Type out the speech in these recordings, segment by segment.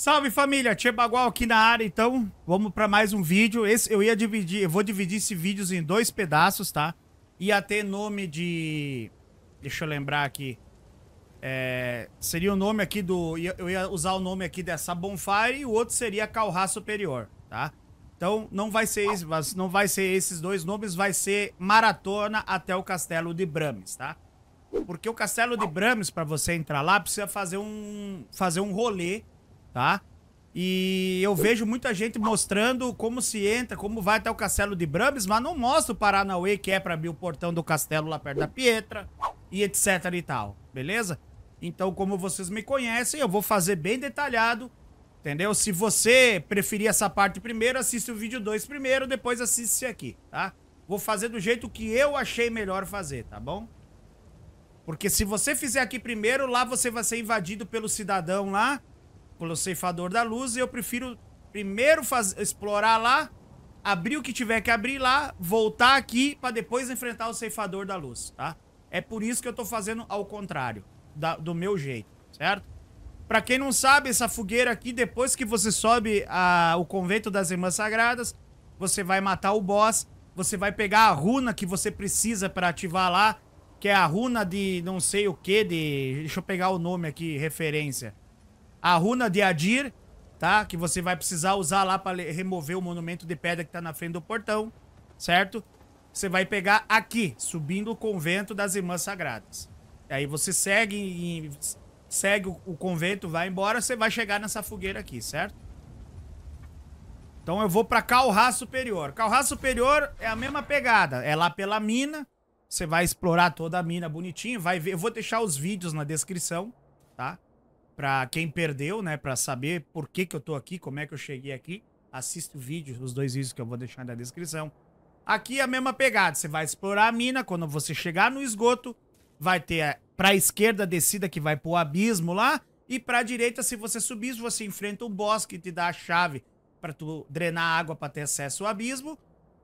Salve família, Tchê Bagual aqui na área, então vamos para mais um vídeo. Esse eu ia dividir, eu vou dividir esse vídeo em dois pedaços, tá? Ia ter nome de. Deixa eu lembrar aqui. É... seria o nome aqui do. Eu ia usar o nome aqui dessa Bonfire e o outro seria Calhar Superior, tá? Então não vai ser esse, não vai ser esses dois nomes, vai ser maratona até o Castelo de Brames, tá? Porque o Castelo de Brames, para você entrar lá, precisa fazer um fazer um rolê tá? E eu vejo muita gente mostrando como se entra, como vai até o castelo de Brambis, mas não mostra o Paranauê, que é para abrir o portão do castelo lá perto da Pietra, e etc e tal, beleza? Então, como vocês me conhecem, eu vou fazer bem detalhado, entendeu? Se você preferir essa parte primeiro, assiste o vídeo 2 primeiro, depois assiste esse aqui, tá? Vou fazer do jeito que eu achei melhor fazer, tá bom? Porque se você fizer aqui primeiro, lá você vai ser invadido pelo cidadão lá, pelo ceifador da luz e eu prefiro primeiro faz, explorar lá, abrir o que tiver que abrir lá, voltar aqui para depois enfrentar o ceifador da luz, tá? É por isso que eu tô fazendo ao contrário, da, do meu jeito, certo? Pra quem não sabe, essa fogueira aqui, depois que você sobe a, o convento das Irmãs Sagradas, você vai matar o boss, você vai pegar a runa que você precisa para ativar lá, que é a runa de não sei o que, de... Deixa eu pegar o nome aqui, referência a runa de Adir, tá? Que você vai precisar usar lá para remover o monumento de pedra que tá na frente do portão, certo? Você vai pegar aqui, subindo o convento das Irmãs Sagradas. Aí você segue segue o, convento, vai embora, você vai chegar nessa fogueira aqui, certo? Então eu vou pra Calra Superior. Calra Superior é a mesma pegada, é lá pela mina, você vai explorar toda a mina bonitinho, vai ver. Eu vou deixar os vídeos na descrição, para quem perdeu, né, para saber por que que eu tô aqui, como é que eu cheguei aqui, assiste o vídeo, os dois vídeos que eu vou deixar na descrição. Aqui é a mesma pegada, você vai explorar a mina, quando você chegar no esgoto, vai ter para esquerda a descida que vai pro abismo lá, e para direita, se você subir, você enfrenta o boss que te dá a chave para tu drenar água para ter acesso ao abismo,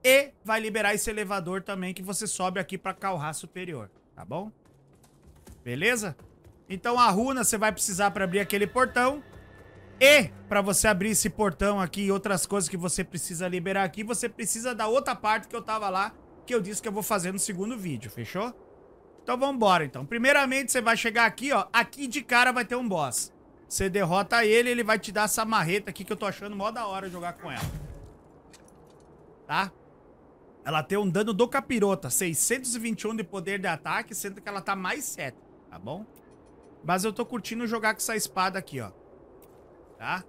e vai liberar esse elevador também que você sobe aqui para calhar superior, tá bom? Beleza? Então a runa você vai precisar para abrir aquele portão. E para você abrir esse portão aqui e outras coisas que você precisa liberar aqui, você precisa da outra parte que eu tava lá, que eu disse que eu vou fazer no segundo vídeo, fechou? Então vamos embora então. Primeiramente você vai chegar aqui, ó, aqui de cara vai ter um boss. Você derrota ele, ele vai te dar essa marreta aqui que eu tô achando mó da hora jogar com ela. Tá? Ela tem um dano do capirota, 621 de poder de ataque, sendo que ela tá mais 7, tá bom? Mas eu tô curtindo jogar com essa espada aqui, ó. Tá?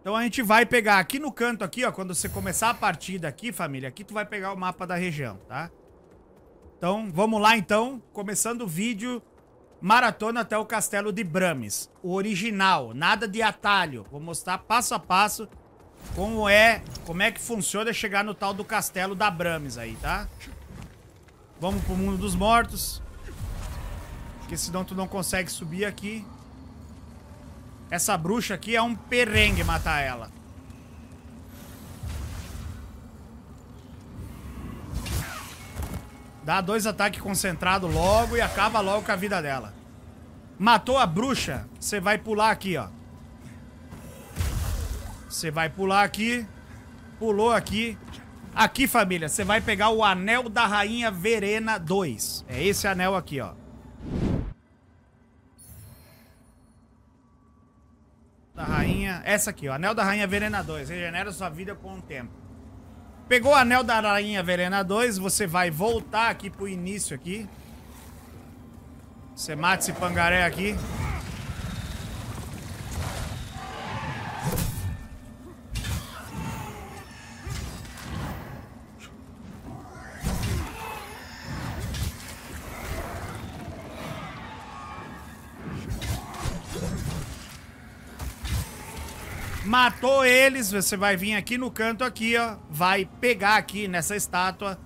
Então a gente vai pegar aqui no canto aqui, ó. Quando você começar a partida aqui, família, aqui tu vai pegar o mapa da região, tá? Então, vamos lá então. Começando o vídeo. Maratona até o castelo de Brames. O original, nada de atalho. Vou mostrar passo a passo como é, como é que funciona chegar no tal do castelo da Brames aí, tá? Vamos pro mundo dos mortos. Porque senão tu não consegue subir aqui. Essa bruxa aqui é um perrengue matar ela. Dá dois ataques concentrados logo e acaba logo com a vida dela. Matou a bruxa, você vai pular aqui, ó. Você vai pular aqui. Pulou aqui. Aqui, família, você vai pegar o Anel da Rainha Verena 2. É esse anel aqui, ó. da Rainha. Essa aqui, ó. Anel da Rainha Verena 2. Regenera sua vida com o tempo. Pegou o Anel da Rainha Verena 2, você vai voltar aqui pro início aqui. Você mata esse pangaré aqui. Matou eles, você vai vir aqui no canto aqui, ó. Vai pegar aqui nessa estátua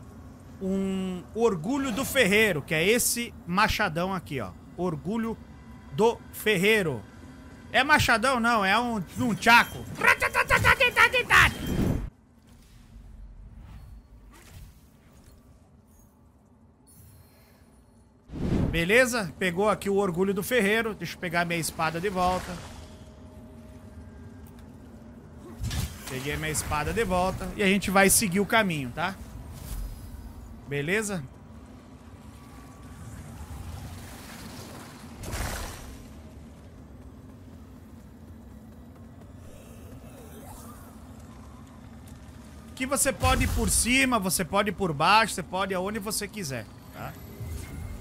um Orgulho do Ferreiro, que é esse machadão aqui, ó. Orgulho do Ferreiro. É machadão não, é um, um tchaco. Beleza? Pegou aqui o Orgulho do Ferreiro. Deixa eu pegar minha espada de volta. Peguei minha espada de volta e a gente vai seguir o caminho, tá? Beleza? Aqui você pode ir por cima, você pode ir por baixo, você pode ir aonde você quiser, tá?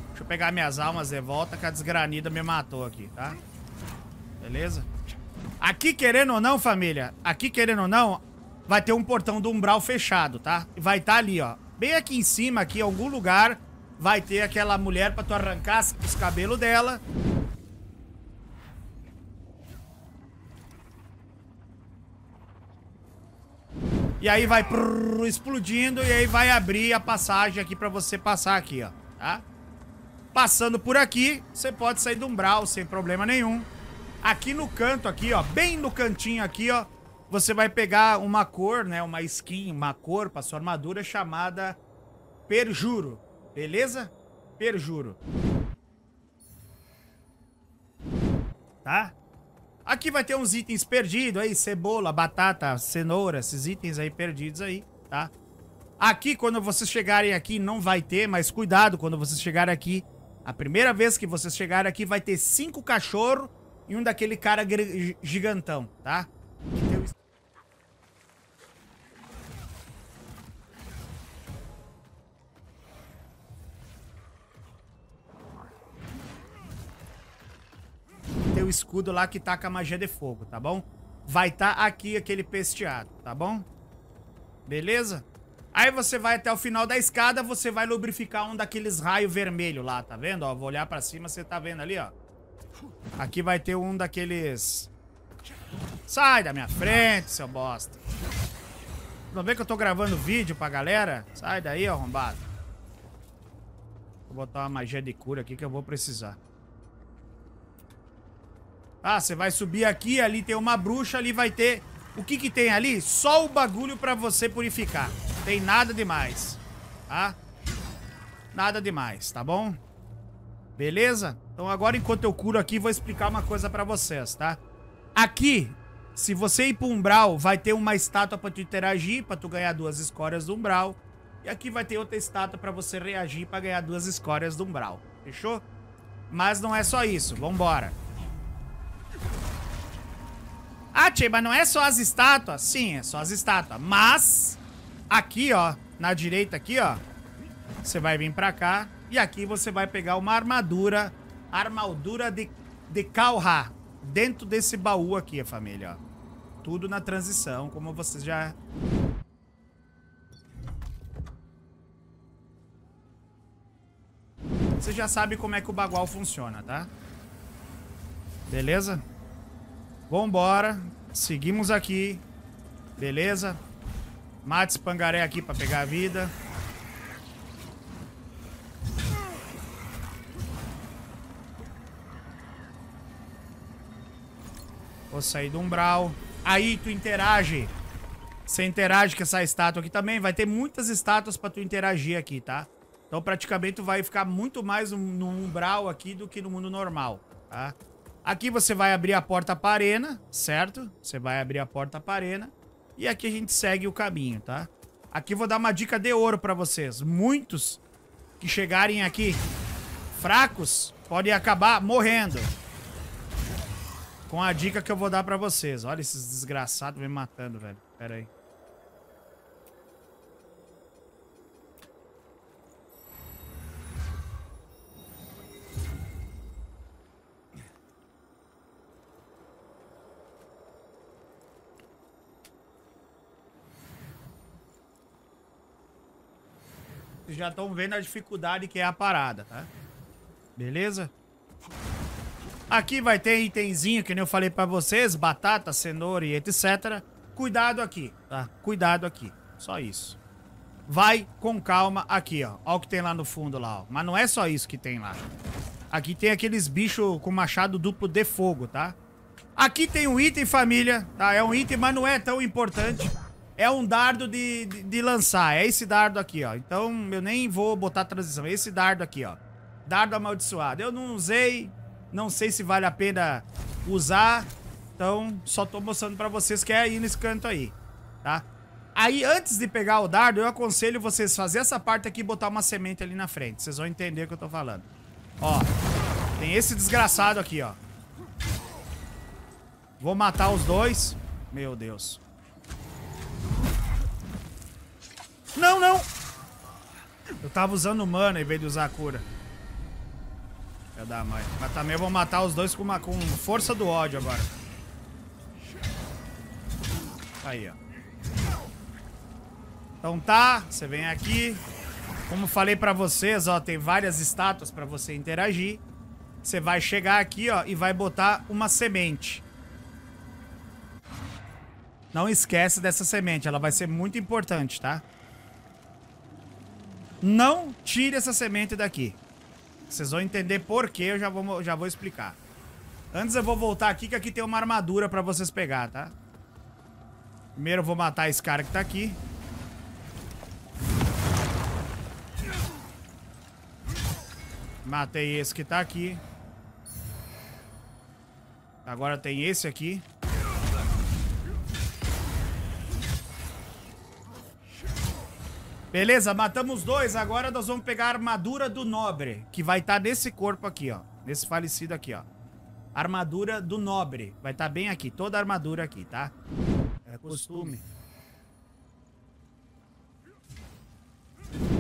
Deixa eu pegar minhas almas de volta que a desgranida me matou aqui, tá? Beleza? Aqui, querendo ou não, família, aqui, querendo ou não, vai ter um portão do umbral fechado, tá? Vai estar tá ali, ó. Bem aqui em cima, aqui, em algum lugar, vai ter aquela mulher pra tu arrancar os cabelos dela. E aí vai prrr, explodindo e aí vai abrir a passagem aqui pra você passar aqui, ó, tá? Passando por aqui, você pode sair do umbral sem problema nenhum. Aqui no canto, aqui, ó, bem no cantinho aqui, ó, você vai pegar uma cor, né, uma skin, uma cor pra sua armadura chamada Perjuro, beleza? Perjuro. Tá? Aqui vai ter uns itens perdidos aí, cebola, batata, cenoura, esses itens aí perdidos aí, tá? Aqui, quando vocês chegarem aqui, não vai ter, mas cuidado quando vocês chegarem aqui. A primeira vez que vocês chegarem aqui, vai ter cinco cachorros e um daquele cara gigantão, tá? Tem o escudo lá que taca magia de fogo, tá bom? Vai estar tá aqui aquele pesteado, tá bom? Beleza? Aí você vai até o final da escada, você vai lubrificar um daqueles raios vermelho lá, tá vendo? Ó, vou olhar pra cima, você tá vendo ali, ó. Aqui vai ter um daqueles... Sai da minha frente, seu bosta. Não vê que eu tô gravando vídeo pra galera? Sai daí, arrombado. Vou botar uma magia de cura aqui que eu vou precisar. Ah, você vai subir aqui, ali tem uma bruxa, ali vai ter... O que que tem ali? Só o bagulho pra você purificar. Tem nada demais, tá? Nada demais, tá bom? Beleza? Então agora, enquanto eu curo aqui, vou explicar uma coisa pra vocês, tá? Aqui, se você ir pro Umbral, vai ter uma estátua pra tu interagir, pra tu ganhar duas escórias do Umbral. E aqui vai ter outra estátua pra você reagir pra ganhar duas escórias do Umbral. Fechou? Mas não é só isso. Vambora. Ah, Tchê, mas não é só as estátuas? Sim, é só as estátuas. Mas, aqui, ó, na direita aqui, ó, você vai vir pra cá. E aqui você vai pegar uma armadura, armadura de, de Kalha, dentro desse baú aqui, família. Tudo na transição, como vocês já... Você já sabe como é que o bagual funciona, tá? Beleza? Vambora. Seguimos aqui. Beleza? Mate esse pangaré aqui pra pegar a vida. Vou sair do umbral. Aí, tu interage. Você interage com essa estátua aqui também. Vai ter muitas estátuas pra tu interagir aqui, tá? Então, praticamente, tu vai ficar muito mais no umbral aqui do que no mundo normal, tá? Aqui você vai abrir a porta para arena, certo? Você vai abrir a porta para arena. E aqui a gente segue o caminho, tá? Aqui vou dar uma dica de ouro pra vocês. Muitos que chegarem aqui fracos podem acabar morrendo. Com a dica que eu vou dar pra vocês. Olha esses desgraçados me matando, velho. Pera aí. Vocês já estão vendo a dificuldade que é a parada, tá? Beleza? Aqui vai ter itemzinho, que nem eu falei pra vocês, batata, cenoura e etc. Cuidado aqui, tá? Cuidado aqui, só isso. Vai com calma aqui, ó. Olha o que tem lá no fundo lá, ó. Mas não é só isso que tem lá. Aqui tem aqueles bichos com machado duplo de fogo, tá? Aqui tem um item, família, tá? É um item, mas não é tão importante. É um dardo de, de, de lançar, é esse dardo aqui, ó. Então eu nem vou botar transição, é esse dardo aqui, ó. Dardo amaldiçoado. Eu não usei, não sei se vale a pena usar. Então, só tô mostrando pra vocês que é aí nesse canto aí, tá? Aí, antes de pegar o dardo, eu aconselho vocês fazer essa parte aqui e botar uma semente ali na frente. Vocês vão entender o que eu tô falando. Ó, tem esse desgraçado aqui, ó. Vou matar os dois. Meu Deus. Não, não! Eu tava usando mana em vez de usar a cura. Filha da mãe. Mas também eu vou matar os dois com, uma, com força do ódio agora. Aí, ó. Então tá, você vem aqui. Como falei pra vocês, ó, tem várias estátuas pra você interagir. Você vai chegar aqui, ó, e vai botar uma semente. Não esquece dessa semente, ela vai ser muito importante, tá? Não tire essa semente daqui. Vocês vão entender por que eu já vou, já vou explicar. Antes eu vou voltar aqui, que aqui tem uma armadura pra vocês pegar, tá? Primeiro eu vou matar esse cara que tá aqui. Matei esse que tá aqui. Agora tem esse aqui. Beleza, matamos dois. Agora nós vamos pegar a armadura do nobre, que vai estar tá nesse corpo aqui, ó. Nesse falecido aqui, ó. Armadura do nobre. Vai estar tá bem aqui. Toda a armadura aqui, tá? É costume.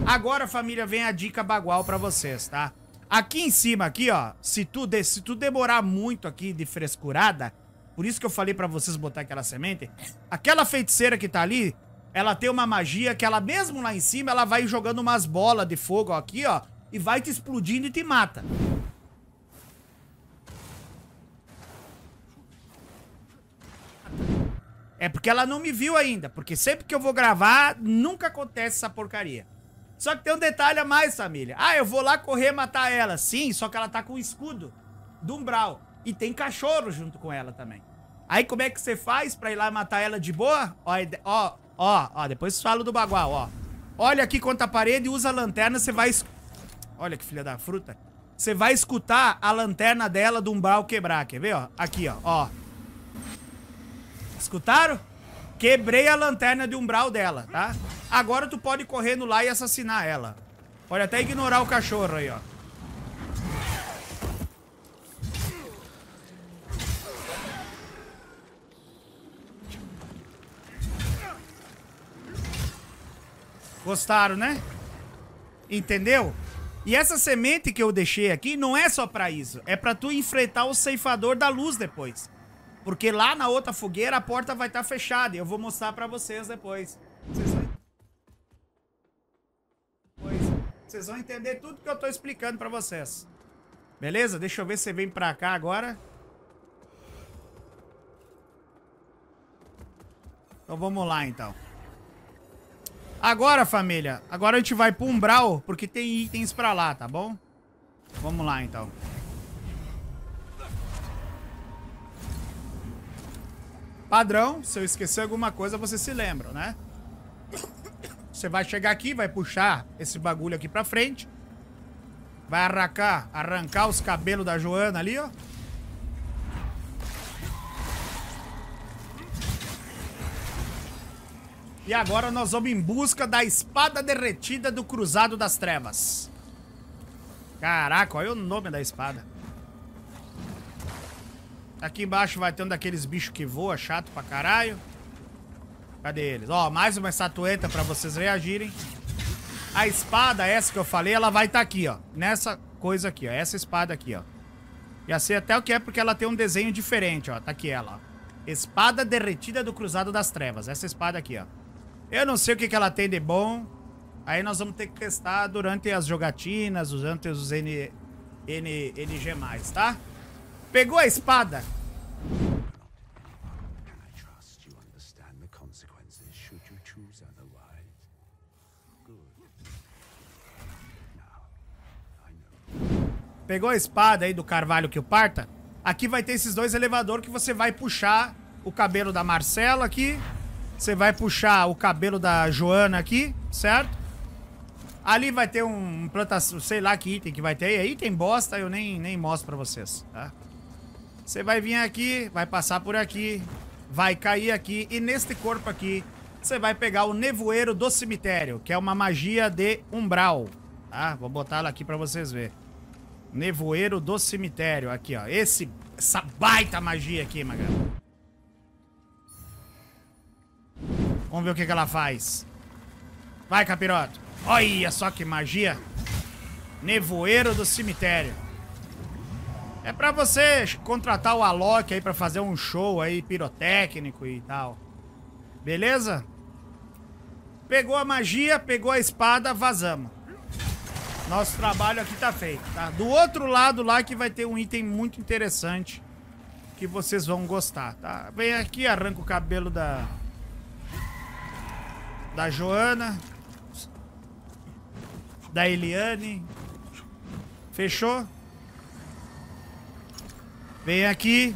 Agora, família, vem a dica bagual pra vocês, tá? Aqui em cima, aqui, ó. Se tu, de, se tu demorar muito aqui de frescurada, por isso que eu falei pra vocês botar aquela semente, aquela feiticeira que tá ali, ela tem uma magia que ela mesmo lá em cima, ela vai jogando umas bolas de fogo ó, aqui, ó. E vai te explodindo e te mata. É porque ela não me viu ainda. Porque sempre que eu vou gravar, nunca acontece essa porcaria. Só que tem um detalhe a mais, família. Ah, eu vou lá correr matar ela. Sim, só que ela tá com o escudo do umbral. E tem cachorro junto com ela também. Aí como é que você faz pra ir lá matar ela de boa? Ó, ó Ó, ó, depois falo do bagual, ó. Olha aqui contra a parede, usa a lanterna, você vai... Olha que filha da fruta. Você vai escutar a lanterna dela do umbral quebrar, quer ver, ó? Aqui, ó, ó. Escutaram? Quebrei a lanterna de umbral dela, tá? Agora tu pode correr correndo lá e assassinar ela. Pode até ignorar o cachorro aí, ó. Gostaram, né? Entendeu? E essa semente que eu deixei aqui não é só para isso. É para tu enfrentar o ceifador da luz depois. Porque lá na outra fogueira a porta vai estar tá fechada. E eu vou mostrar para vocês depois. Vocês vão... vocês vão... entender tudo que eu tô explicando para vocês. Beleza? Deixa eu ver se você vem pra cá agora. Então vamos lá então. Agora, família, agora a gente vai pro Umbral, porque tem itens pra lá, tá bom? Vamos lá, então. Padrão, se eu esquecer alguma coisa, vocês se lembram, né? Você vai chegar aqui, vai puxar esse bagulho aqui pra frente. Vai arrancar, arrancar os cabelos da Joana ali, ó. E agora nós vamos em busca da espada derretida do Cruzado das Trevas. Caraca, olha o nome da espada. Aqui embaixo vai ter um daqueles bichos que voa, chato pra caralho. Cadê eles? Ó, mais uma estatueta pra vocês reagirem. A espada, essa que eu falei, ela vai estar tá aqui, ó. Nessa coisa aqui, ó. Essa espada aqui, ó. Já sei assim até o que é porque ela tem um desenho diferente, ó. Tá aqui ela, ó. Espada derretida do Cruzado das Trevas. Essa espada aqui, ó. Eu não sei o que, que ela tem de bom. Aí nós vamos ter que testar durante as jogatinas, durante os N, N, NG+, tá? Pegou a espada. Pegou a espada aí do Carvalho que o parta? Aqui vai ter esses dois elevadores que você vai puxar o cabelo da Marcela aqui você vai puxar o cabelo da Joana aqui, certo? Ali vai ter um plantação, sei lá que item que vai ter. Aí tem bosta, eu nem, nem mostro pra vocês, tá? Você vai vir aqui, vai passar por aqui, vai cair aqui. E neste corpo aqui, você vai pegar o Nevoeiro do Cemitério, que é uma magia de Umbral, tá? Vou botar ela aqui pra vocês verem. Nevoeiro do Cemitério, aqui, ó. Esse, essa baita magia aqui, Magalhães. Vamos ver o que, que ela faz. Vai, capiroto. Olha só que magia. Nevoeiro do cemitério. É pra você contratar o Alok aí pra fazer um show aí pirotécnico e tal. Beleza? Pegou a magia, pegou a espada, vazamos. Nosso trabalho aqui tá feito, tá? Do outro lado lá que vai ter um item muito interessante que vocês vão gostar, tá? Vem aqui, arranca o cabelo da da Joana, da Eliane. Fechou? Vem aqui.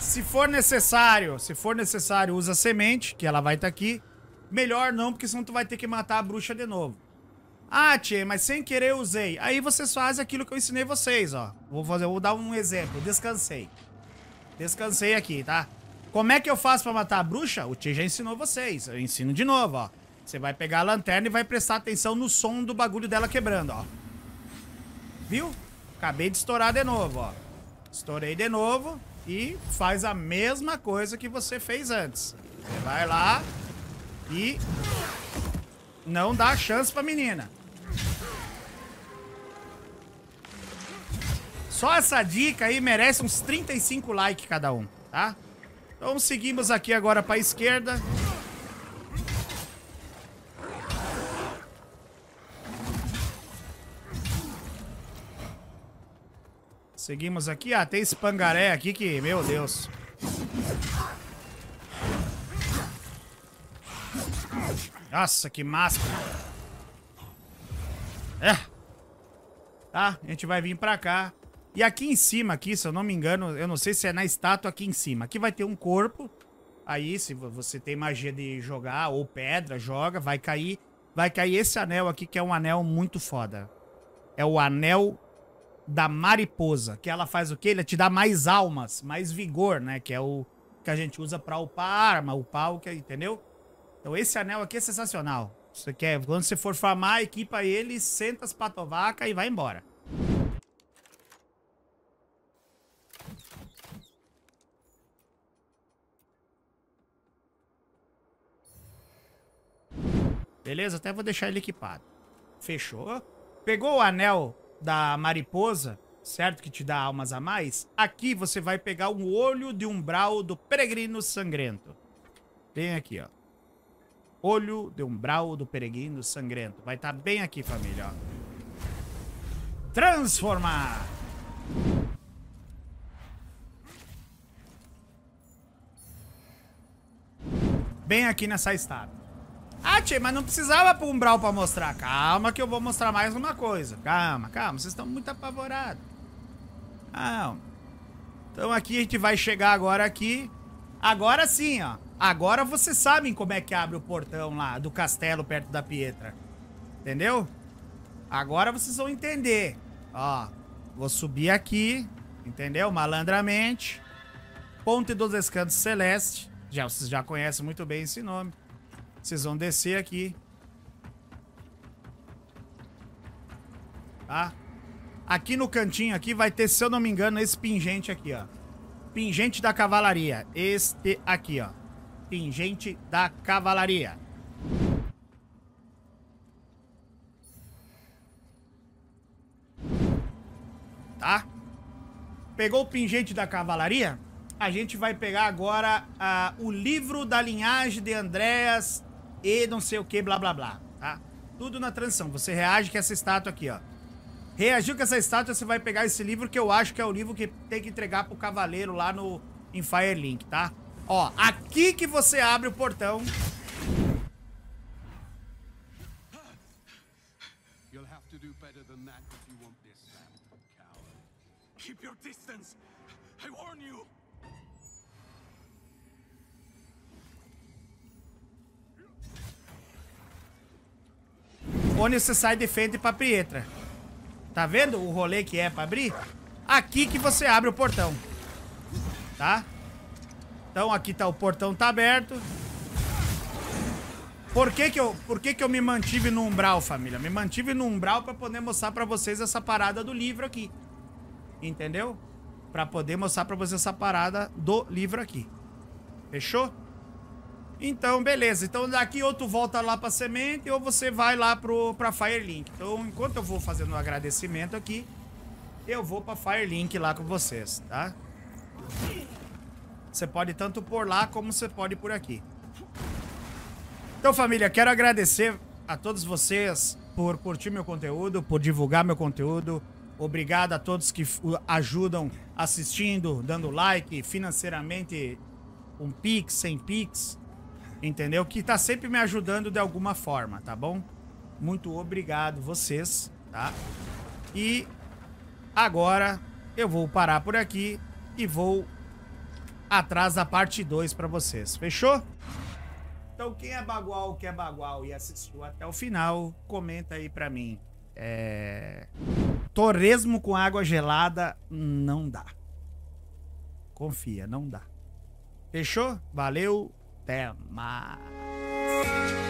Se for necessário, se for necessário, usa semente, que ela vai estar tá aqui. Melhor não, porque senão tu vai ter que matar a bruxa de novo. Ah, Tchê, mas sem querer eu usei. Aí vocês fazem aquilo que eu ensinei vocês, ó. Vou fazer, vou dar um exemplo. Descansei. Descansei aqui, tá? Como é que eu faço para matar a bruxa? O tio já ensinou vocês. Eu ensino de novo, ó. Você vai pegar a lanterna e vai prestar atenção no som do bagulho dela quebrando, ó. Viu? Acabei de estourar de novo, ó. Estourei de novo e faz a mesma coisa que você fez antes. Você vai lá e não dá chance pra menina. Só essa dica aí merece uns 35 likes cada um, tá? Então seguimos aqui agora para a esquerda. Seguimos aqui. Ah, tem esse pangaré aqui que, meu Deus. Nossa, que máscara. É. Tá, a gente vai vir pra cá. E aqui em cima, aqui, se eu não me engano, eu não sei se é na estátua aqui em cima. Aqui vai ter um corpo. Aí, se você tem magia de jogar, ou pedra, joga, vai cair. Vai cair esse anel aqui, que é um anel muito foda. É o anel da mariposa, que ela faz o quê? Ela te dá mais almas, mais vigor, né? Que é o que a gente usa pra upar a arma, upar o que, entendeu? Então esse anel aqui é sensacional. Você quer, quando você for farmar, equipa ele, senta as patovacas e vai embora. Beleza? Até vou deixar ele equipado. Fechou. Pegou o anel da mariposa, certo? Que te dá almas a mais. Aqui você vai pegar um olho de umbral do peregrino sangrento. Bem aqui, ó. Olho de umbral do peregrino sangrento. Vai estar tá bem aqui, família, ó. Transformar! Bem aqui nessa estátua. Ah, tchê, mas não precisava pro umbral pra mostrar. Calma que eu vou mostrar mais uma coisa. Calma, calma. Vocês estão muito apavorados. Calma. Então aqui a gente vai chegar agora aqui. Agora sim, ó. Agora vocês sabem como é que abre o portão lá do castelo perto da Pietra. Entendeu? Agora vocês vão entender. Ó, vou subir aqui, entendeu? Malandramente. Ponte dos Escantos Celeste. Já, vocês já conhecem muito bem esse nome. Vocês vão descer aqui. Tá? Aqui no cantinho aqui vai ter, se eu não me engano, esse pingente aqui, ó. Pingente da cavalaria. Este aqui, ó. Pingente da cavalaria. Tá? Pegou o pingente da cavalaria? A gente vai pegar agora uh, o livro da linhagem de Andréas e não sei o que, blá blá blá, tá? Tudo na transição. Você reage com essa estátua aqui, ó. Reagiu com essa estátua, você vai pegar esse livro que eu acho que é o livro que tem que entregar pro cavaleiro lá no em Firelink, tá? Ó, aqui que você abre o portão. You'll have to do better than that if you want this, coward. Keep your distance. I warn you. Onde você sai de frente pra Pietra. Tá vendo o rolê que é pra abrir? Aqui que você abre o portão. Tá? Então aqui tá o portão tá aberto. Por que que eu, por que que eu me mantive no umbral, família? Me mantive no umbral pra poder mostrar pra vocês essa parada do livro aqui. Entendeu? Pra poder mostrar pra vocês essa parada do livro aqui. Fechou? Então, beleza. Então daqui ou tu volta lá pra semente ou você vai lá pro, pra Firelink. Então, enquanto eu vou fazendo um agradecimento aqui, eu vou pra Firelink lá com vocês, tá? Você pode tanto por lá como você pode por aqui. Então, família, quero agradecer a todos vocês por curtir meu conteúdo, por divulgar meu conteúdo. Obrigado a todos que ajudam assistindo, dando like, financeiramente, um pix, sem pix entendeu? Que tá sempre me ajudando de alguma forma, tá bom? Muito obrigado vocês, tá? E agora eu vou parar por aqui e vou atrás da parte 2 para vocês, fechou? Então quem é bagual, que é bagual e assistiu até o final, comenta aí para mim. É... Torresmo com água gelada não dá. Confia, não dá. Fechou? Valeu. Até mais.